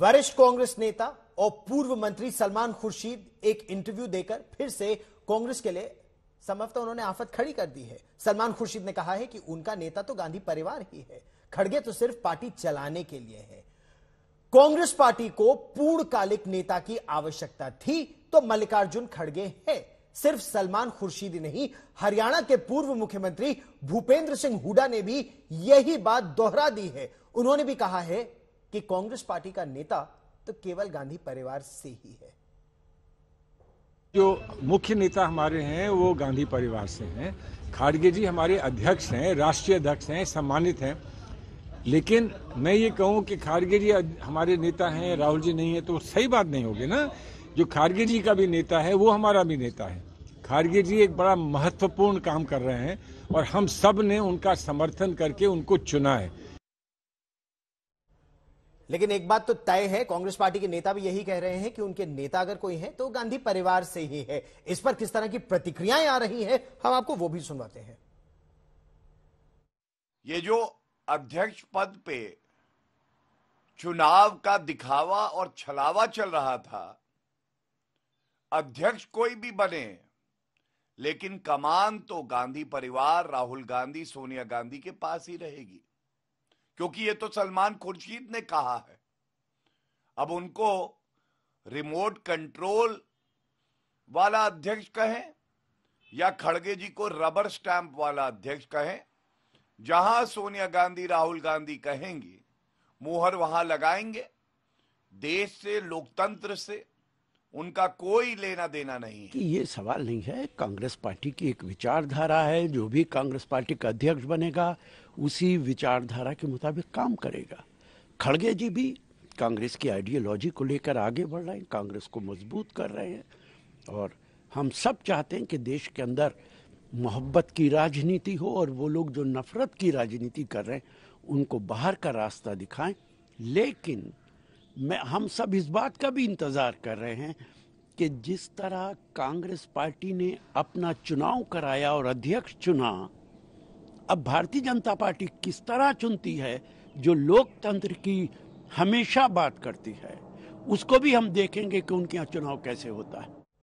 वरिष्ठ कांग्रेस नेता और पूर्व मंत्री सलमान खुर्शीद एक इंटरव्यू देकर फिर से कांग्रेस के लिए संभवतः उन्होंने आफत खड़ी कर दी है सलमान खुर्शीद ने कहा है कि उनका नेता तो गांधी परिवार ही है खड़गे तो सिर्फ पार्टी चलाने के लिए है कांग्रेस पार्टी को पूर्णकालिक नेता की आवश्यकता थी तो मल्लिकार्जुन खड़गे है सिर्फ सलमान खुर्शीद नहीं हरियाणा के पूर्व मुख्यमंत्री भूपेंद्र सिंह हुडा ने भी यही बात दोहरा दी है उन्होंने भी कहा है कि कांग्रेस पार्टी का नेता तो केवल गांधी परिवार से ही है जो मुख्य नेता हमारे हैं वो गांधी परिवार से हैं खाड़गे जी हमारे अध्यक्ष हैं राष्ट्रीय अध्यक्ष हैं सम्मानित हैं लेकिन मैं ये कहूँ कि खारगे जी हमारे नेता हैं राहुल जी नहीं है तो सही बात नहीं होगी ना जो खारगे जी का भी नेता है वो हमारा भी नेता है खारगे जी एक बड़ा महत्वपूर्ण काम कर रहे हैं और हम सब ने उनका समर्थन करके उनको चुना है लेकिन एक बात तो तय है कांग्रेस पार्टी के नेता भी यही कह रहे हैं कि उनके नेता अगर कोई है तो गांधी परिवार से ही है इस पर किस तरह की प्रतिक्रियाएं आ रही हैं हम आपको वो भी सुनवाते हैं ये जो अध्यक्ष पद पे चुनाव का दिखावा और छलावा चल रहा था अध्यक्ष कोई भी बने लेकिन कमान तो गांधी परिवार राहुल गांधी सोनिया गांधी के पास ही रहेगी क्योंकि ये तो सलमान खुर्शीद ने कहा है अब उनको रिमोट कंट्रोल वाला अध्यक्ष कहें या खड़गे जी को रबर स्टैंप वाला अध्यक्ष कहें जहां सोनिया गांधी राहुल गांधी कहेंगे मुहर वहां लगाएंगे देश से लोकतंत्र से उनका कोई लेना देना नहीं कि ये सवाल नहीं है कांग्रेस पार्टी की एक विचारधारा है जो भी कांग्रेस पार्टी का अध्यक्ष बनेगा उसी विचारधारा के मुताबिक काम करेगा खड़गे जी भी कांग्रेस की आइडियोलॉजी को लेकर आगे बढ़ रहे हैं कांग्रेस को मजबूत कर रहे हैं और हम सब चाहते हैं कि देश के अंदर मोहब्बत की राजनीति हो और वो लोग जो नफरत की राजनीति कर रहे हैं उनको बाहर का रास्ता दिखाएं लेकिन मैं हम सब इस बात का भी इंतज़ार कर रहे हैं कि जिस तरह कांग्रेस पार्टी ने अपना चुनाव कराया और अध्यक्ष चुना अब भारतीय जनता पार्टी किस तरह चुनती है जो लोकतंत्र की हमेशा बात करती है उसको भी हम देखेंगे कि उनके यहाँ चुनाव कैसे होता है